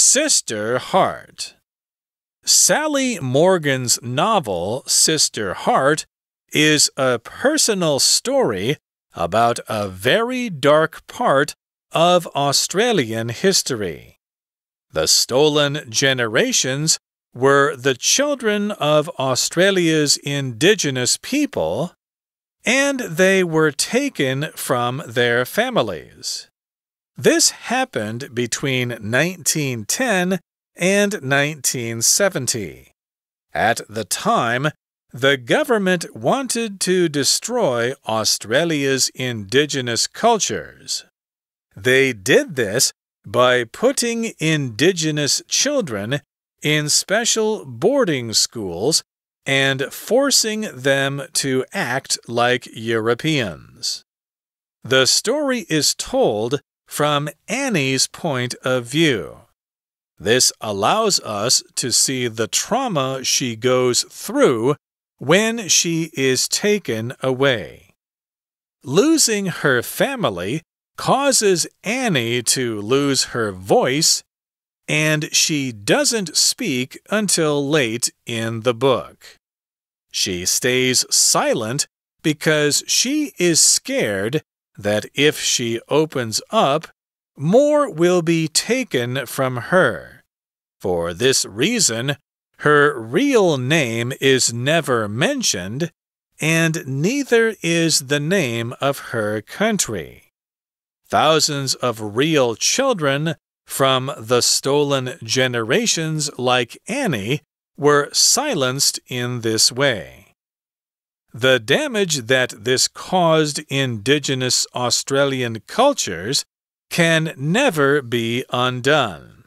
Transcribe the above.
Sister Heart. Sally Morgan's novel, Sister Heart, is a personal story about a very dark part of Australian history. The stolen generations were the children of Australia's indigenous people, and they were taken from their families. This happened between 1910 and 1970. At the time, the government wanted to destroy Australia's indigenous cultures. They did this by putting indigenous children in special boarding schools and forcing them to act like Europeans. The story is told from Annie's point of view. This allows us to see the trauma she goes through when she is taken away. Losing her family causes Annie to lose her voice, and she doesn't speak until late in the book. She stays silent because she is scared that if she opens up, more will be taken from her. For this reason, her real name is never mentioned, and neither is the name of her country. Thousands of real children from the stolen generations, like Annie, were silenced in this way. The damage that this caused Indigenous Australian cultures can never be undone.